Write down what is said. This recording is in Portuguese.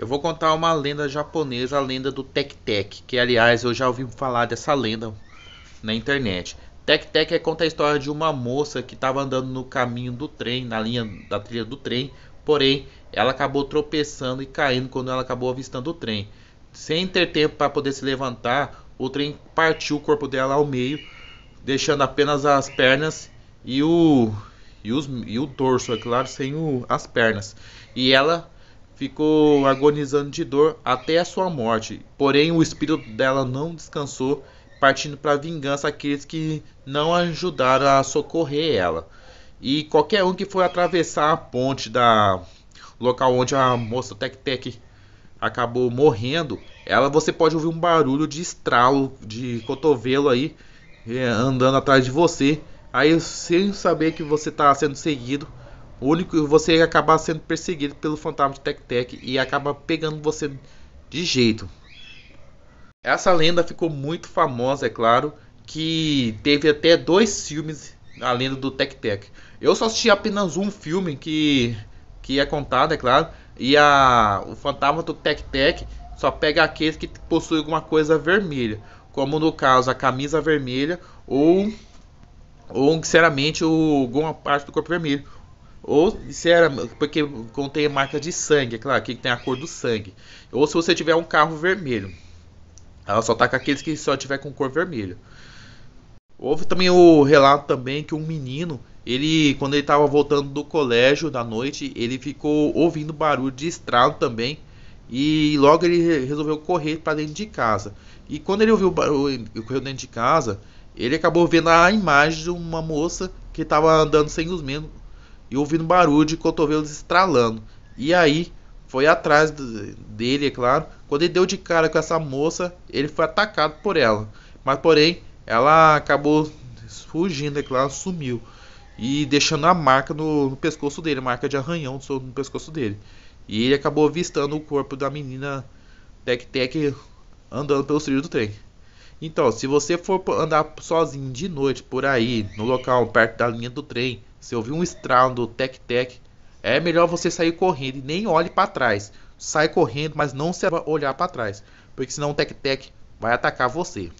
Eu vou contar uma lenda japonesa, a lenda do Tek Tek, que aliás eu já ouvi falar dessa lenda na internet. Tek Tek é conta a história de uma moça que estava andando no caminho do trem, na linha da trilha do trem, porém ela acabou tropeçando e caindo quando ela acabou avistando o trem. Sem ter tempo para poder se levantar, o trem partiu o corpo dela ao meio, deixando apenas as pernas e o e, os, e o torso, é claro, sem o, as pernas. E ela ficou agonizando de dor até a sua morte. Porém, o espírito dela não descansou, partindo para vingança aqueles que não ajudaram a socorrer ela. E qualquer um que foi atravessar a ponte da local onde a moça Tec Tec acabou morrendo, ela você pode ouvir um barulho de estralo de cotovelo aí eh, andando atrás de você. Aí sem saber que você está sendo seguido, o único você acaba acabar sendo perseguido pelo fantasma de Tech-Tech e acaba pegando você de jeito. Essa lenda ficou muito famosa, é claro, que teve até dois filmes a lenda do Tech-Tech. Eu só assisti apenas um filme que que é contado, é claro, e a o fantasma do Tech-Tech só pega aqueles que possuem alguma coisa vermelha, como no caso a camisa vermelha ou ou sinceramente o, alguma parte do corpo vermelho ou se era porque contém marca de sangue, é claro, que tem a cor do sangue. Ou se você tiver um carro vermelho. Ela só tá com aqueles que só tiver com cor vermelha. Houve também o relato também que um menino, ele quando ele estava voltando do colégio da noite, ele ficou ouvindo barulho de estralo também e logo ele resolveu correr para dentro de casa. E quando ele ouviu o barulho, e correu dentro de casa, ele acabou vendo a imagem de uma moça que estava andando sem os, e ouvindo barulho de cotovelos estralando. E aí foi atrás dele, é claro. Quando ele deu de cara com essa moça, ele foi atacado por ela. Mas porém, ela acabou fugindo, é claro, sumiu. E deixando a marca no, no pescoço dele, marca de arranhão no pescoço dele. E ele acabou avistando o corpo da menina Tec-Tec andando pelo trilho do trem. Então, se você for andar sozinho de noite por aí, no local perto da linha do trem, se ouvir um estralo, tec-tec, é melhor você sair correndo e nem olhe para trás. Sai correndo, mas não se olhar para trás, porque senão o tec-tec vai atacar você.